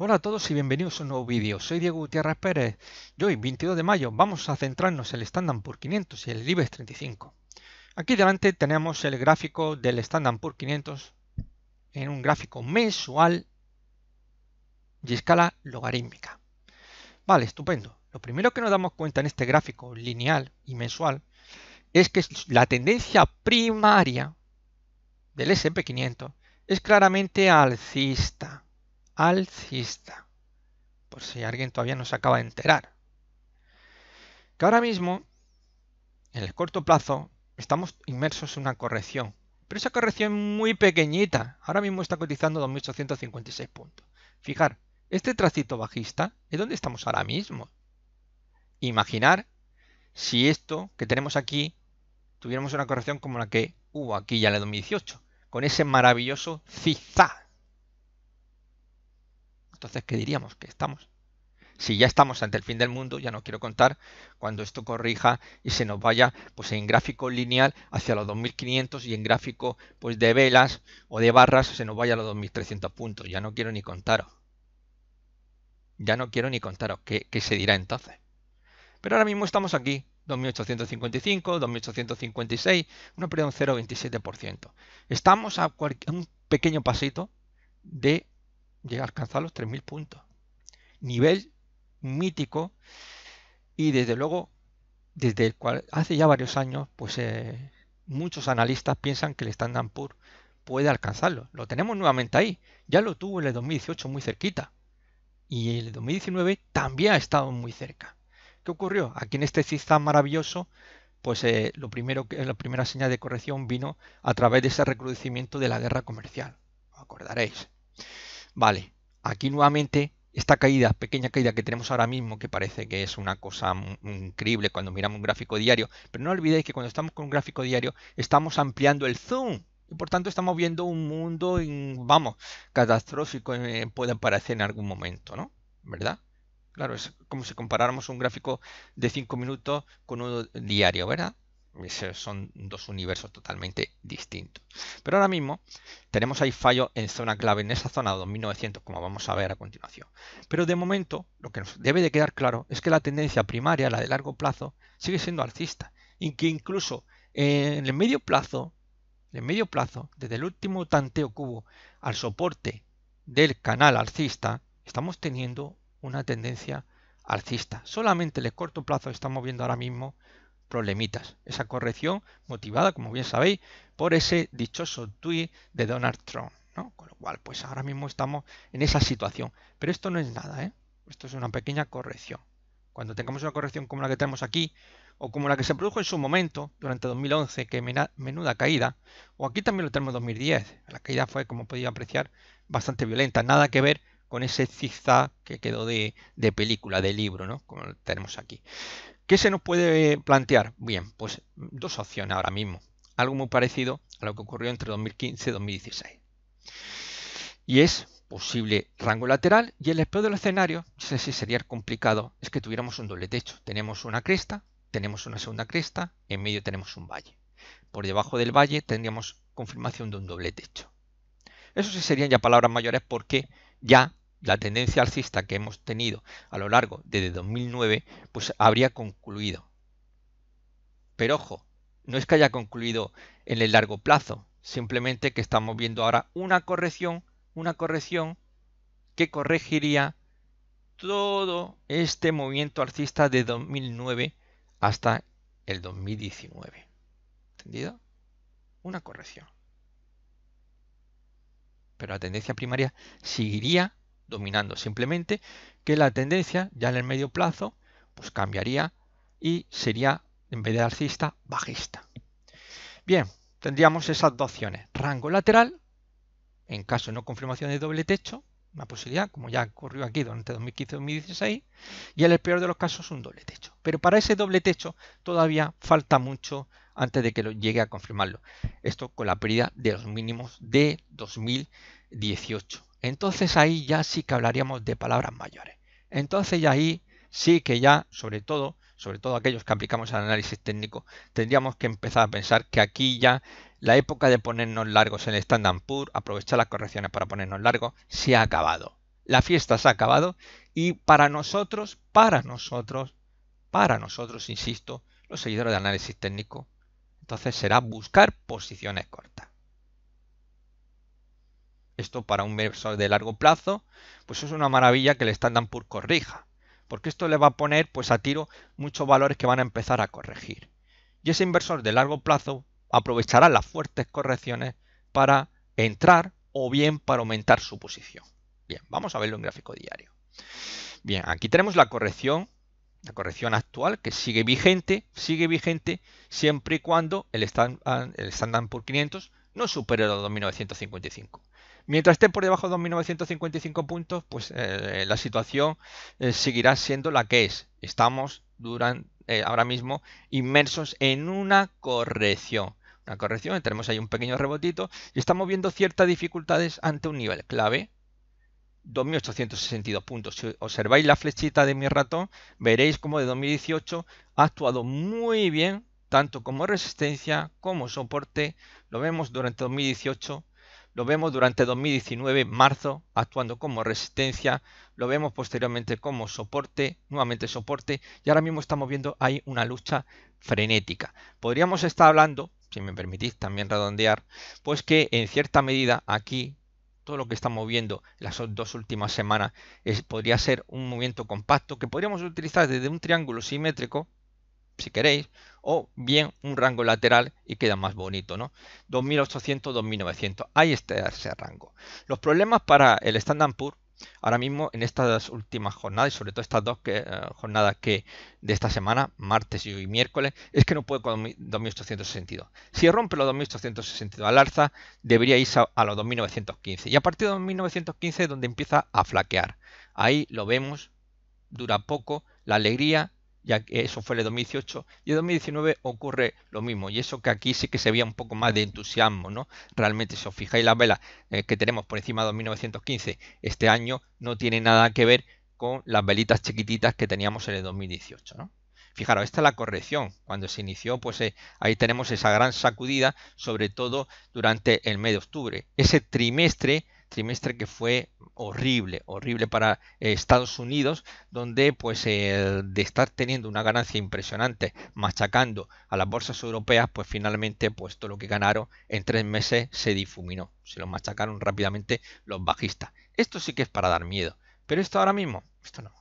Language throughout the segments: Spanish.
Hola a todos y bienvenidos a un nuevo vídeo. Soy Diego Gutiérrez Pérez y hoy, 22 de mayo, vamos a centrarnos en el Standard por 500 y el IBEX 35. Aquí delante tenemos el gráfico del Standard por 500 en un gráfico mensual y escala logarítmica. Vale, estupendo. Lo primero que nos damos cuenta en este gráfico lineal y mensual es que la tendencia primaria del SP500 es claramente alcista alcista, por si alguien todavía no se acaba de enterar. Que ahora mismo, en el corto plazo, estamos inmersos en una corrección, pero esa corrección muy pequeñita. Ahora mismo está cotizando 2.856 puntos. Fijar, este tracito bajista es donde estamos ahora mismo. Imaginar si esto que tenemos aquí tuviéramos una corrección como la que hubo aquí ya en el 2018, con ese maravilloso zigzag. Entonces, ¿qué diríamos? Que estamos. Si ya estamos ante el fin del mundo, ya no quiero contar cuando esto corrija y se nos vaya pues en gráfico lineal hacia los 2500 y en gráfico pues de velas o de barras se nos vaya a los 2300 puntos, ya no quiero ni contaros. Ya no quiero ni contaros qué, se dirá entonces. Pero ahora mismo estamos aquí, 2.855, 2.856, una pérdida de un 0,27%. Estamos a, un pequeño pasito de llega a alcanzar los 3.000 puntos. Nivel mítico y desde luego desde el cual hace ya varios años pues eh, muchos analistas piensan que el Standard Poor's puede alcanzarlo. Lo tenemos nuevamente ahí. Ya lo tuvo en el 2018 muy cerquita. Y el 2019 también ha estado muy cerca. ¿Qué ocurrió? Aquí en este sistema maravilloso, pues eh, lo primero que, la primera señal de corrección vino a través de ese recrudecimiento de la guerra comercial. Os acordaréis. Vale, aquí nuevamente esta caída, pequeña caída que tenemos ahora mismo, que parece que es una cosa increíble cuando miramos un gráfico diario, pero no olvidéis que cuando estamos con un gráfico diario estamos ampliando el zoom. Y por tanto estamos viendo un mundo, vamos, catastrófico, eh, puede aparecer en algún momento, ¿no? ¿Verdad? Claro, es como si comparáramos un gráfico de 5 minutos con uno diario, ¿verdad? son dos universos totalmente distintos. Pero ahora mismo tenemos ahí fallo en zona clave, en esa zona 2900, como vamos a ver a continuación. Pero de momento, lo que nos debe de quedar claro es que la tendencia primaria, la de largo plazo, sigue siendo alcista. Y que incluso en el medio plazo, en el medio plazo, desde el último tanteo cubo al soporte del canal alcista, estamos teniendo una tendencia alcista. Solamente en el corto plazo estamos viendo ahora mismo problemitas. Esa corrección motivada, como bien sabéis, por ese dichoso tweet de Donald Trump. Con lo cual, pues ahora mismo estamos en esa situación. Pero esto no es nada, ¿eh? Esto es una pequeña corrección. Cuando tengamos una corrección como la que tenemos aquí, o como la que se produjo en su momento, durante 2011, que menuda caída, o aquí también lo tenemos en 2010, la caída fue, como podéis apreciar, bastante violenta, nada que ver con ese zigzag que quedó de, película, de libro, ¿no? Como lo tenemos aquí. ¿Qué se nos puede eh, plantear? Bien, pues dos opciones ahora mismo. Algo muy parecido a lo que ocurrió entre 2015 y 2016. Y es posible rango lateral y el espejo del escenario, no sé si sería complicado, es que tuviéramos un doble techo. Tenemos una cresta, tenemos una segunda cresta, en medio tenemos un valle. Por debajo del valle tendríamos confirmación de un doble techo. Eso sí serían ya palabras mayores porque ya la tendencia alcista que hemos tenido a lo largo desde 2009, pues habría concluido. Pero ojo, no es que haya concluido en el largo plazo, simplemente que estamos viendo ahora una corrección, una corrección que corregiría todo este movimiento alcista de 2009 hasta el 2019. ¿Entendido? Una corrección. Pero la tendencia primaria seguiría dominando, simplemente que la tendencia ya en el medio plazo pues cambiaría y sería en vez de alcista bajista. Bien, tendríamos esas dos opciones, rango lateral, en caso de no confirmación de doble techo, una posibilidad, como ya ocurrió aquí durante 2015-2016, y en el peor de los casos un doble techo. Pero para ese doble techo todavía falta mucho antes de que lo llegue a confirmarlo. Esto con la pérdida de los mínimos de 2018 entonces ahí ya sí que hablaríamos de palabras mayores. Entonces ya ahí sí que ya, sobre todo, sobre todo aquellos que aplicamos al análisis técnico, tendríamos que empezar a pensar que aquí ya la época de ponernos largos en el Standard aprovechar las correcciones para ponernos largos, se ha acabado. La fiesta se ha acabado y para nosotros, para nosotros, para nosotros, insisto, los seguidores de análisis técnico, entonces será buscar posiciones cortas esto para un inversor de largo plazo, pues es una maravilla que el Standard Poor's corrija, porque esto le va a poner pues a tiro muchos valores que van a empezar a corregir. Y ese inversor de largo plazo aprovechará las fuertes correcciones para entrar o bien para aumentar su posición. Bien, vamos a verlo en gráfico diario. Bien, aquí tenemos la corrección, la corrección actual que sigue vigente, sigue vigente siempre y cuando el Standard, el 500 no supere los 2.955. Mientras esté por debajo de 2.955 puntos, pues eh, la situación eh, seguirá siendo la que es. Estamos eh, ahora mismo inmersos en una corrección. Una corrección, tenemos ahí un pequeño rebotito y estamos viendo ciertas dificultades ante un nivel clave. 2.862 puntos. Si observáis la flechita de mi ratón, veréis cómo de 2018 ha actuado muy bien, tanto como resistencia como soporte. Lo vemos durante 2018 lo vemos durante 2019, marzo, actuando como resistencia, lo vemos posteriormente como soporte, nuevamente soporte, y ahora mismo estamos viendo hay una lucha frenética. Podríamos estar hablando, si me permitís también redondear, pues que en cierta medida aquí todo lo que estamos viendo las dos últimas semanas podría ser un movimiento compacto que podríamos utilizar desde un triángulo simétrico si queréis, o bien un rango lateral y queda más bonito, ¿no? 2800-2900, ahí está ese rango. Los problemas para el Standard pur ahora mismo en estas últimas jornadas y sobre todo estas dos eh, jornadas que de esta semana, martes y miércoles, es que no puede con 2862. Si rompe los 2862 al alza, debería irse a, los 2915. Y a partir de 2915 es donde empieza a flaquear. Ahí lo vemos, dura poco, la alegría ya que eso fue el 2018, y en 2019 ocurre lo mismo, y eso que aquí sí que se veía un poco más de entusiasmo, ¿no? Realmente, si os fijáis las velas eh, que tenemos por encima de 2915 este año, no tiene nada que ver con las velitas chiquititas que teníamos en el 2018, ¿no? Fijaros, esta es la corrección. Cuando se inició, pues eh, ahí tenemos esa gran sacudida, sobre todo durante el mes de octubre. Ese trimestre trimestre que fue horrible, horrible para eh, Estados Unidos, donde pues eh, de estar teniendo una ganancia impresionante, machacando a las bolsas europeas, pues finalmente pues todo lo que ganaron en tres meses se difuminó, se lo machacaron rápidamente los bajistas. Esto sí que es para dar miedo, pero esto ahora mismo, esto no.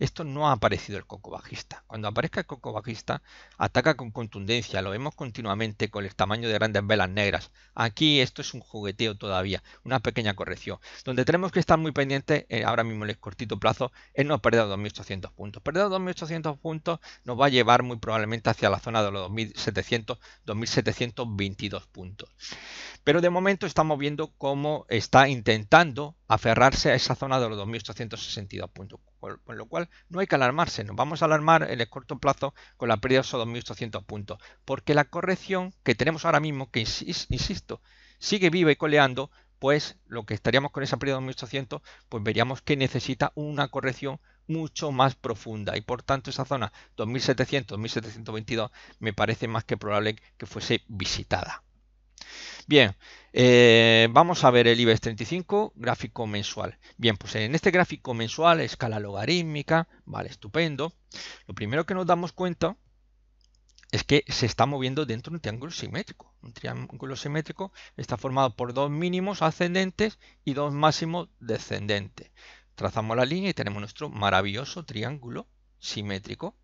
Esto, no ha aparecido el coco bajista. Cuando aparezca el coco bajista, ataca con contundencia. Lo vemos continuamente con el tamaño de grandes velas negras. Aquí esto es un jugueteo todavía, una pequeña corrección. Donde tenemos que estar muy pendientes eh, ahora mismo en el cortito plazo es no perder 2.800 puntos. Perder 2.800 puntos nos va a llevar muy probablemente hacia la zona de los 2.700, 2.722 puntos. Pero de momento estamos viendo cómo está intentando aferrarse a esa zona de los 2.862 puntos. Con lo cual no hay que alarmarse, nos vamos a alarmar en el corto plazo con la pérdida de esos 2.800 puntos, porque la corrección que tenemos ahora mismo, que insisto, sigue viva y coleando, pues lo que estaríamos con esa pérdida de 2.800, pues veríamos que necesita una corrección mucho más profunda y por tanto esa zona 2.700, 2.722 me parece más que probable que fuese visitada. Bien, eh, vamos a ver el IBEX 35, gráfico mensual. Bien, pues en este gráfico mensual, escala logarítmica, vale, estupendo. Lo primero que nos damos cuenta es que se está moviendo dentro de un triángulo simétrico. Un triángulo simétrico está formado por dos mínimos ascendentes y dos máximos descendentes. Trazamos la línea y tenemos nuestro maravilloso triángulo simétrico.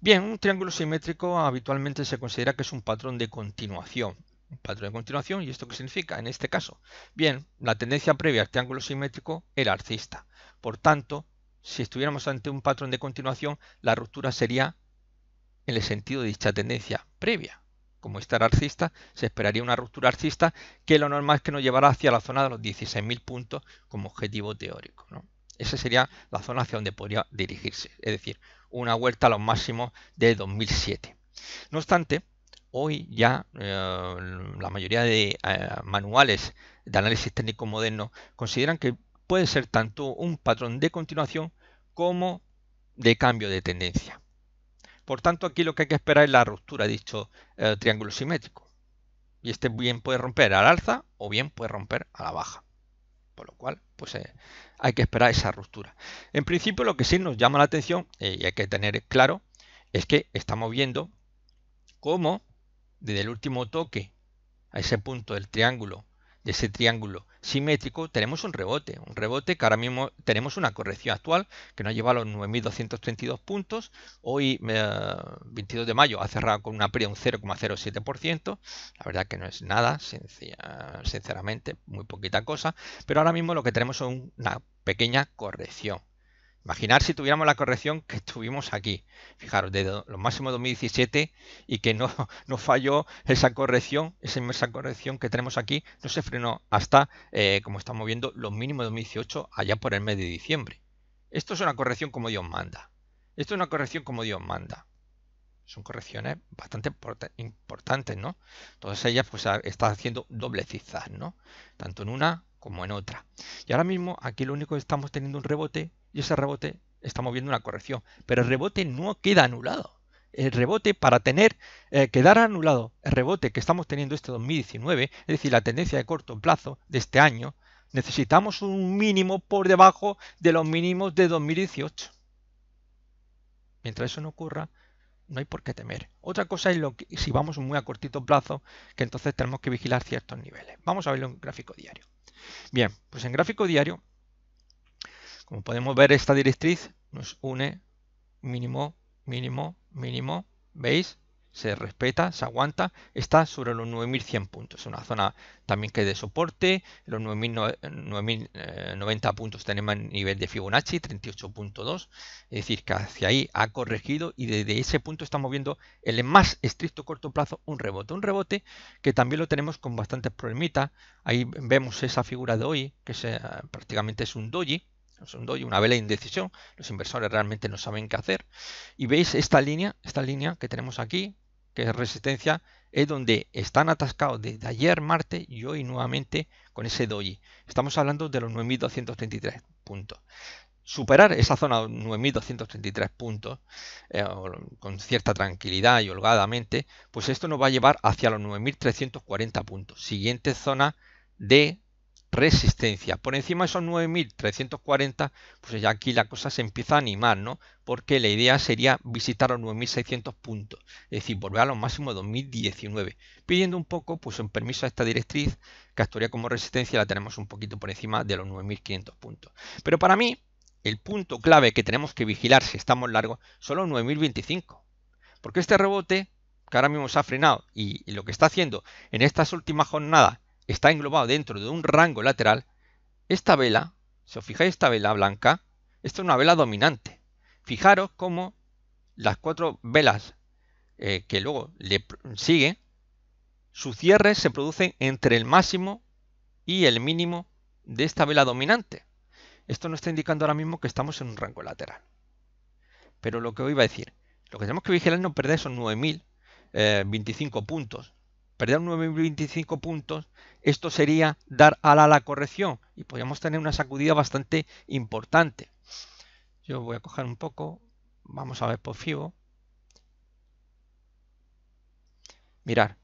Bien, un triángulo simétrico habitualmente se considera que es un patrón de continuación un patrón de continuación. ¿Y esto qué significa en este caso? Bien, la tendencia previa al triángulo simétrico era alcista. Por tanto, si estuviéramos ante un patrón de continuación, la ruptura sería en el sentido de dicha tendencia previa. Como esta era alcista, se esperaría una ruptura alcista que lo normal es que nos llevará hacia la zona de los 16.000 puntos como objetivo teórico. Esa sería la zona hacia donde podría dirigirse, es decir, una vuelta a los máximos de 2007. No obstante, Hoy ya eh, la mayoría de eh, manuales de análisis técnico moderno consideran que puede ser tanto un patrón de continuación como de cambio de tendencia. Por tanto, aquí lo que hay que esperar es la ruptura de dicho eh, triángulo simétrico. Y este bien puede romper al alza o bien puede romper a la baja. Por lo cual, pues hay que esperar esa ruptura. En principio, lo que sí nos llama la atención, y hay que tener claro, es que estamos viendo cómo desde el último toque a ese punto del triángulo, de ese triángulo simétrico, tenemos un rebote. Un rebote que ahora mismo tenemos una corrección actual que nos lleva a los 9.232 puntos. Hoy, 22 eh, de mayo, ha cerrado con una pérdida un 0,07%. La verdad que no es nada, sinceramente, muy poquita cosa. Pero ahora mismo lo que tenemos es una pequeña corrección. Imaginar si tuviéramos la corrección que tuvimos aquí. Fijaros, de lo máximo 2017 y que no, no falló esa corrección, esa inmensa corrección que tenemos aquí, no se frenó hasta, eh, como estamos viendo, los mínimos de 2018 allá por el mes de diciembre. Esto es una corrección como Dios manda. Esto es una corrección como Dios manda. Son correcciones bastante importantes, ¿no? Todas ellas pues están haciendo doble ¿no? Tanto en una como en otra. Y ahora mismo aquí lo único que estamos teniendo un rebote y ese rebote estamos viendo una corrección, pero el rebote no queda anulado. El rebote para tener, eh, quedar anulado el rebote que estamos teniendo este 2019, es decir, la tendencia de corto plazo de este año, necesitamos un mínimo por debajo de los mínimos de 2018. Mientras eso no ocurra, no hay por qué temer. Otra cosa es lo que, si vamos muy a cortito plazo, que entonces tenemos que vigilar ciertos niveles. Vamos a verlo en gráfico diario. Bien, pues en gráfico diario como podemos ver, esta directriz nos une mínimo, mínimo, mínimo. ¿Veis? Se respeta, se aguanta. Está sobre los 9100 puntos. es Una zona también que es de soporte. Los 9090 eh, eh, puntos tenemos en nivel de Fibonacci, 38.2. Es decir, que hacia ahí ha corregido y desde ese punto estamos viendo el más estricto corto plazo un rebote. Un rebote que también lo tenemos con bastantes problemitas. Ahí vemos esa figura de hoy, que eh, prácticamente es un doji doy una vela indecisión, los inversores realmente no saben qué hacer. Y veis esta línea, esta línea que tenemos aquí, que es resistencia, es donde están atascados desde ayer martes y hoy nuevamente con ese doji. Estamos hablando de los 9.233 puntos. Superar esa zona de 9.233 puntos eh, con cierta tranquilidad y holgadamente, pues esto nos va a llevar hacia los 9.340 puntos. Siguiente zona de resistencia. Por encima de esos 9.340, pues ya aquí la cosa se empieza a animar, ¿no? Porque la idea sería visitar los 9.600 puntos, es decir, volver a los máximos de 2019, pidiendo un poco, pues en permiso a esta directriz, que actuaría como resistencia, la tenemos un poquito por encima de los 9.500 puntos. Pero para mí, el punto clave que tenemos que vigilar si estamos largos son los 9.025, porque este rebote, que ahora mismo se ha frenado y lo que está haciendo en estas últimas jornadas, está englobado dentro de un rango lateral, esta vela, si os fijáis esta vela blanca, esta es una vela dominante. Fijaros cómo las cuatro velas eh, que luego le siguen, su cierre se producen entre el máximo y el mínimo de esta vela dominante. Esto nos está indicando ahora mismo que estamos en un rango lateral. Pero lo que hoy iba a decir, lo que tenemos que vigilar es no perder esos 9.025 eh, puntos. Perder 9.025 puntos esto sería dar ala a la corrección y podríamos tener una sacudida bastante importante. Yo voy a coger un poco, vamos a ver por FIBO. Mirar,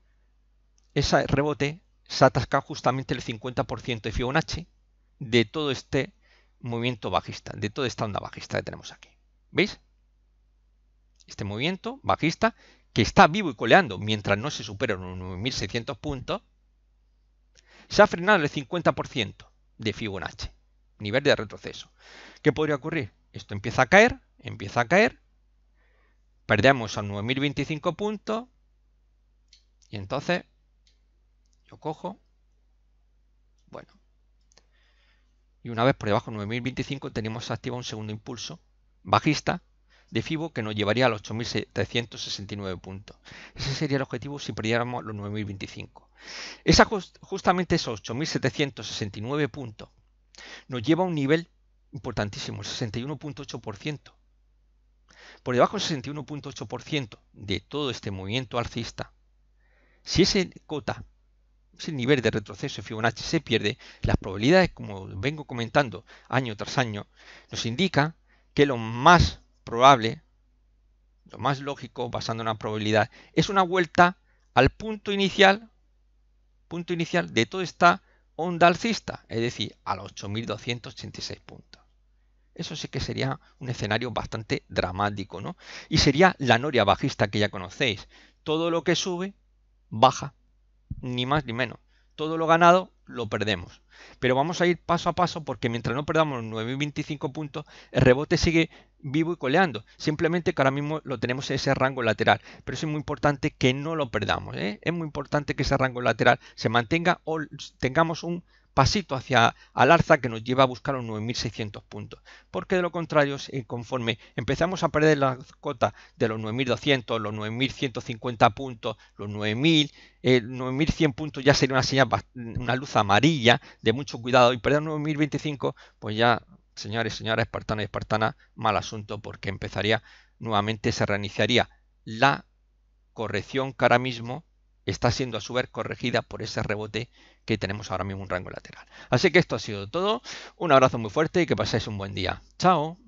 ese rebote se atasca justamente el 50% de H de todo este movimiento bajista, de toda esta onda bajista que tenemos aquí. ¿Veis? Este movimiento bajista que está vivo y coleando mientras no se superan los 1.600 puntos, se ha frenado el 50% de Fibonacci, nivel de retroceso. ¿Qué podría ocurrir? Esto empieza a caer, empieza a caer, perdemos a 9.025 puntos y entonces yo cojo, bueno, y una vez por debajo de 9.025 tenemos activado un segundo impulso bajista de FIBO que nos llevaría a los 8.769 puntos. Ese sería el objetivo si perdiéramos los 9.025. Esa justamente esos 8.769 puntos nos lleva a un nivel importantísimo, 61.8%. Por debajo del 61.8% de todo este movimiento alcista, si ese cota, ese nivel de retroceso de Fibonacci se pierde, las probabilidades, como vengo comentando año tras año, nos indica que lo más probable, lo más lógico, basando en la probabilidad, es una vuelta al punto inicial punto inicial de toda esta onda alcista, es decir, a los 8.286 puntos. Eso sí que sería un escenario bastante dramático, ¿no? Y sería la noria bajista que ya conocéis. Todo lo que sube, baja. Ni más ni menos. Todo lo ganado, lo perdemos. Pero vamos a ir paso a paso porque mientras no perdamos 9.25 puntos, el rebote sigue vivo y coleando. Simplemente que ahora mismo lo tenemos en ese rango lateral. Pero es muy importante que no lo perdamos. ¿eh? Es muy importante que ese rango lateral se mantenga o tengamos un pasito hacia al alza que nos lleva a buscar los 9.600 puntos. Porque de lo contrario, conforme empezamos a perder la cota de los 9.200, los 9.150 puntos, los 9.000, 9.100 eh, puntos ya sería una señal, una luz amarilla de mucho cuidado y perder 9.025, pues ya, señores, señoras, espartanos y espartanas, mal asunto porque empezaría nuevamente, se reiniciaría la corrección que ahora mismo está siendo a su vez corregida por ese rebote que tenemos ahora mismo un rango lateral. Así que esto ha sido todo, un abrazo muy fuerte y que paséis un buen día. Chao.